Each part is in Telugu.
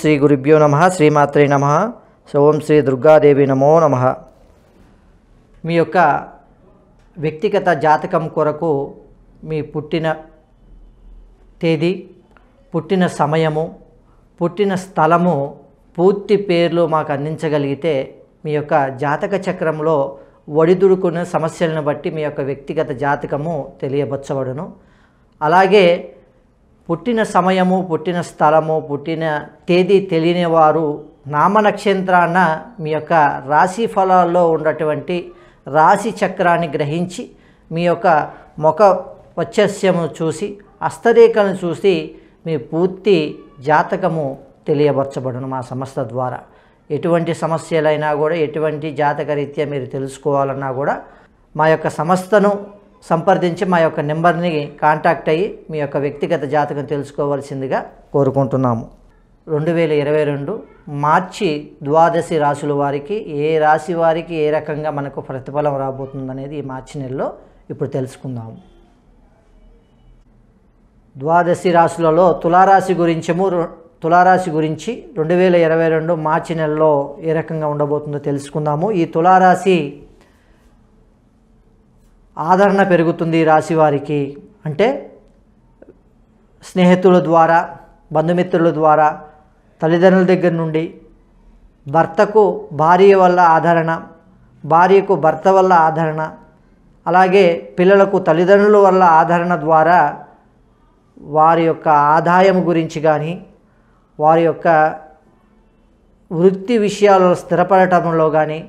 శ్రీ గురుభ్యో నమ శ్రీమాత్రే నమ సోం శ్రీ దుర్గాదేవి నమో నమ మీ యొక్క వ్యక్తిగత జాతకం కొరకు మీ పుట్టిన తేదీ పుట్టిన సమయము పుట్టిన స్థలము పూర్తి పేర్లు మాకు అందించగలిగితే మీ యొక్క జాతక చక్రంలో ఒడిదుడుకున్న సమస్యలను బట్టి మీ యొక్క వ్యక్తిగత జాతకము తెలియబచ్చబడును అలాగే పుట్టిన సమయము పుట్టిన స్థలము పుట్టిన తేదీ తెలియని వారు నామనక్షత్రాన మీ యొక్క రాశి ఫలాల్లో ఉన్నటువంటి రాశి చక్రాన్ని గ్రహించి మీ యొక్క ముఖ వచ్చస్యము చూసి హస్తరేఖను చూసి మీ పూర్తి జాతకము తెలియపరచబడును మా సంస్థ ద్వారా ఎటువంటి సమస్యలైనా కూడా ఎటువంటి జాతకరీత్యా మీరు తెలుసుకోవాలన్నా కూడా మా యొక్క సంస్థను సంప్రదించి మా యొక్క నెంబర్ని కాంటాక్ట్ అయ్యి మీ యొక్క వ్యక్తిగత జాతకం తెలుసుకోవాల్సిందిగా కోరుకుంటున్నాము రెండు వేల ఇరవై రెండు మార్చి ద్వాదశి రాశుల వారికి ఏ రాశి వారికి ఏ రకంగా మనకు ప్రతిఫలం రాబోతుందనేది ఈ మార్చి నెలలో ఇప్పుడు తెలుసుకుందాము ద్వాదశి రాశులలో తులారాశి గురించము తులారాశి గురించి రెండు వేల ఇరవై రెండు మార్చి నెలలో ఏ రకంగా ఉండబోతుందో తెలుసుకుందాము ఈ తులారాశి ఆదరణ పెరుగుతుంది రాశివారికి అంటే స్నేహితుల ద్వారా బంధుమిత్రుల ద్వారా తల్లిదండ్రుల దగ్గర నుండి భర్తకు భార్య వల్ల ఆదరణ భార్యకు భర్త వల్ల ఆదరణ అలాగే పిల్లలకు తల్లిదండ్రుల వల్ల ఆదరణ ద్వారా వారి యొక్క ఆదాయం గురించి కానీ వారి యొక్క వృత్తి విషయాలలో స్థిరపడటంలో కానీ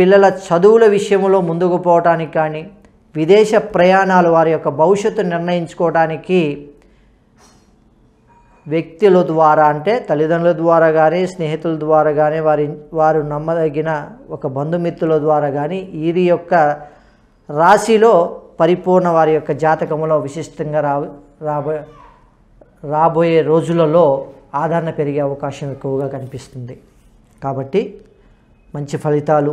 పిల్లల చదువుల విషయంలో ముందుకు పోవటానికి కానీ విదేశ ప్రయాణాలు వారి యొక్క భవిష్యత్తు నిర్ణయించుకోవడానికి వ్యక్తుల ద్వారా అంటే తల్లిదండ్రుల ద్వారా కానీ స్నేహితుల ద్వారా కానీ వారి వారు నమ్మదగిన ఒక బంధుమిత్రుల ద్వారా కానీ వీరి యొక్క రాశిలో పరిపూర్ణ వారి యొక్క జాతకంలో విశిష్టంగా రాబో రాబోయే రోజులలో ఆదరణ పెరిగే అవకాశం ఎక్కువగా కనిపిస్తుంది కాబట్టి మంచి ఫలితాలు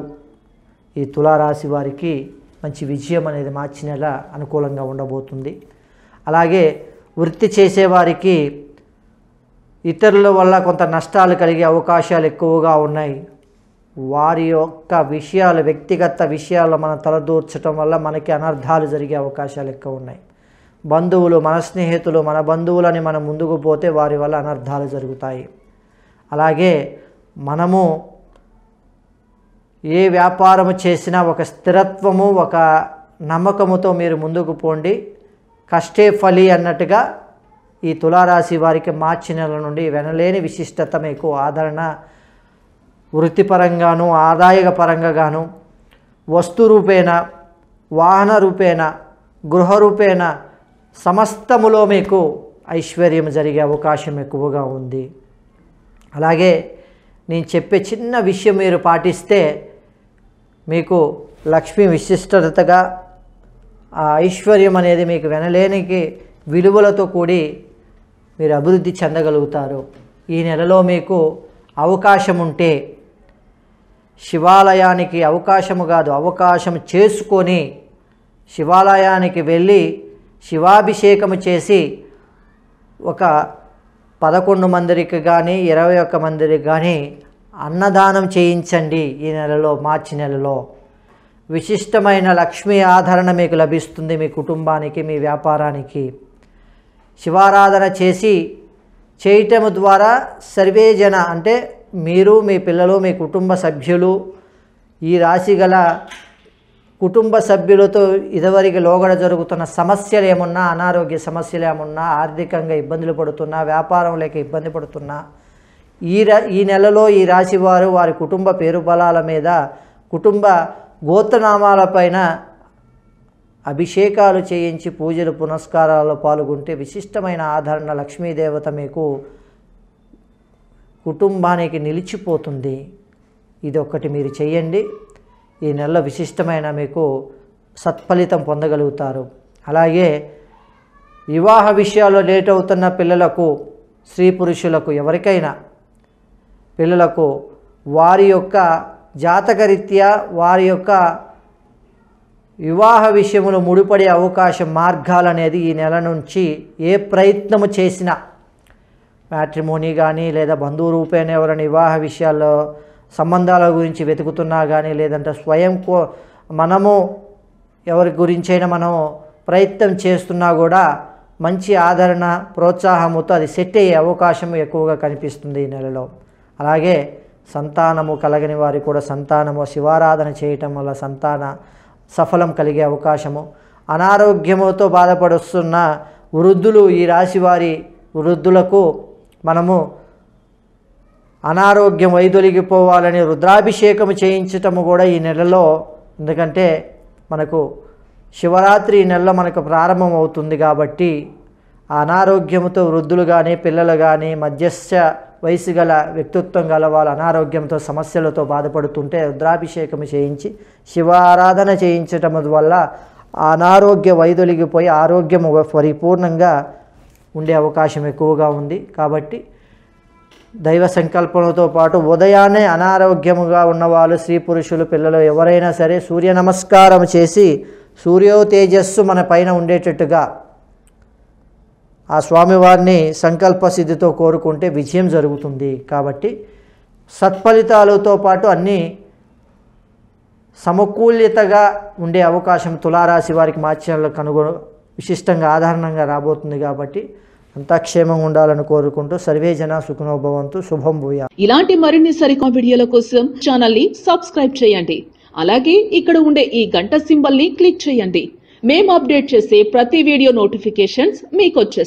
ఈ తులారాశి వారికి మంచి విజయం అనేది మార్చి నెల అనుకూలంగా ఉండబోతుంది అలాగే వృత్తి చేసేవారికి ఇతరుల వల్ల కొంత నష్టాలు కలిగే అవకాశాలు ఎక్కువగా ఉన్నాయి వారి యొక్క విషయాలు వ్యక్తిగత విషయాలు మనం తలదూర్చడం వల్ల మనకి అనర్థాలు జరిగే అవకాశాలు ఎక్కువ ఉన్నాయి బంధువులు మన స్నేహితులు మన బంధువులని మనం ముందుకు పోతే వారి వల్ల అనర్థాలు జరుగుతాయి అలాగే మనము ఏ వ్యాపారము చేసినా ఒక స్థిరత్వము ఒక నమ్మకముతో మీరు ముందుకు పోండి కష్టే ఫలి అన్నట్టుగా ఈ తులారాశి వారికి మార్చి నెల నుండి వెనలేని విశిష్టత మీకు ఆదరణ వృత్తిపరంగాను ఆదాయ పరంగాను వస్తు రూపేణ వాహన రూపేణ గృహ రూపేణ సమస్తములో మీకు ఐశ్వర్యం జరిగే అవకాశం ఎక్కువగా ఉంది అలాగే నేను చెప్పే చిన్న విషయం మీరు పాటిస్తే మీకు లక్ష్మి విశిష్టతగా ఆ ఐశ్వర్యం అనేది మీకు వినలేనికి విలువలతో కూడి మీరు అభివృద్ధి చెందగలుగుతారు ఈ నెలలో మీకు అవకాశం ఉంటే శివాలయానికి అవకాశము కాదు అవకాశం చేసుకొని శివాలయానికి వెళ్ళి శివాభిషేకము చేసి ఒక పదకొండు మందిరికి కానీ ఇరవై ఒక్క మందిరికి కానీ అన్నదానం చేయించండి ఈ నెలలో మార్చి నెలలో విశిష్టమైన లక్ష్మీ ఆదరణ మీకు లభిస్తుంది మీ కుటుంబానికి మీ వ్యాపారానికి శివారాధన చేసి చేయటం ద్వారా సర్వేజన అంటే మీరు మీ పిల్లలు మీ కుటుంబ సభ్యులు ఈ రాశి గల కుటుంబ సభ్యులతో ఇదివరకు లోగడ జరుగుతున్న సమస్యలు ఏమున్నా అనారోగ్య సమస్యలు ఏమున్నా ఆర్థికంగా ఇబ్బందులు పడుతున్నా వ్యాపారంలోకి ఇబ్బంది పడుతున్నా ఈ ఈ నెలలో ఈ రాశి వారు వారి కుటుంబ పేరు బలాల మీద కుటుంబ గోత్రనామాలపైన అభిషేకాలు చేయించి పూజలు పునస్కారాల్లో పాల్గొంటే విశిష్టమైన ఆదరణ లక్ష్మీదేవత మీకు కుటుంబానికి నిలిచిపోతుంది ఇది ఒక్కటి మీరు చేయండి ఈ నెలలో విశిష్టమైన మీకు సత్ఫలితం పొందగలుగుతారు అలాగే వివాహ విషయాల్లో లేట్ అవుతున్న పిల్లలకు స్త్రీ పురుషులకు ఎవరికైనా పిల్లలకు వారి యొక్క జాతకరీత్యా వారి యొక్క వివాహ విషయంలో ముడిపడే అవకాశం మార్గాలు అనేది ఈ నెల నుంచి ఏ ప్రయత్నము చేసినా మ్యాట్రిమోనీ కానీ లేదా బంధువు రూపేణ ఎవరైనా వివాహ విషయాల్లో సంబంధాల గురించి వెతుకుతున్నా కానీ లేదంటే స్వయం కో మనము ఎవరి గురించైనా మనం ప్రయత్నం చేస్తున్నా కూడా మంచి ఆదరణ ప్రోత్సాహముతో అది సెట్ అయ్యే అవకాశం ఎక్కువగా కనిపిస్తుంది ఈ నెలలో అలాగే సంతానము కలగని వారి కూడా సంతానము శివారాధన చేయటం వల్ల సంతాన సఫలం కలిగే అవకాశము అనారోగ్యముతో బాధపడుస్తున్న వృద్ధులు ఈ రాశి వారి వృద్ధులకు మనము అనారోగ్యం వైదొలిగిపోవాలని రుద్రాభిషేకం చేయించటము కూడా ఈ నెలలో ఎందుకంటే మనకు శివరాత్రి ఈ నెలలో మనకు ప్రారంభం అవుతుంది కాబట్టి అనారోగ్యముతో వృద్ధులు కానీ పిల్లలు కానీ మధ్యస్థ వయసు గల వ్యక్తిత్వం గల వాళ్ళు అనారోగ్యంతో సమస్యలతో బాధపడుతుంటే రుద్రాభిషేకం చేయించి శివారాధన చేయించటం వల్ల అనారోగ్య వైదొలిగిపోయి ఆరోగ్యం పరిపూర్ణంగా ఉండే అవకాశం ఎక్కువగా ఉంది కాబట్టి దైవ సంకల్పంతో పాటు ఉదయాన్నే అనారోగ్యముగా ఉన్నవాళ్ళు స్త్రీ పురుషులు పిల్లలు ఎవరైనా సరే సూర్య నమస్కారం చేసి సూర్యో తేజస్సు మన పైన ఉండేటట్టుగా ఆ స్వామివారిని సంకల్ప సిద్ధితో కోరుకుంటే విజయం జరుగుతుంది కాబట్టి సత్ఫలితాలతో పాటు అన్నీ సమకూల్యతగా ఉండే అవకాశం తులారాశి వారికి మార్చడంలో కనుగొ విశిష్టంగా ఆధారణంగా రాబోతుంది కాబట్టి అంతా క్షేమంగా ఉండాలని కోరుకుంటూ సర్వే జన సుఖనోభవంతు శుభం భూయ ఇలాంటి మరిన్ని సరికొత్త వీడియోల కోసం ఛానల్ ని సబ్స్క్రైబ్ చేయండి అలాగే ఇక్కడ ఉండే ఈ గంట సింబల్ ని క్లిక్ చేయండి మేము అప్డేట్ చేసే ప్రతి వీడియో నోటిఫికేషన్స్ మీకు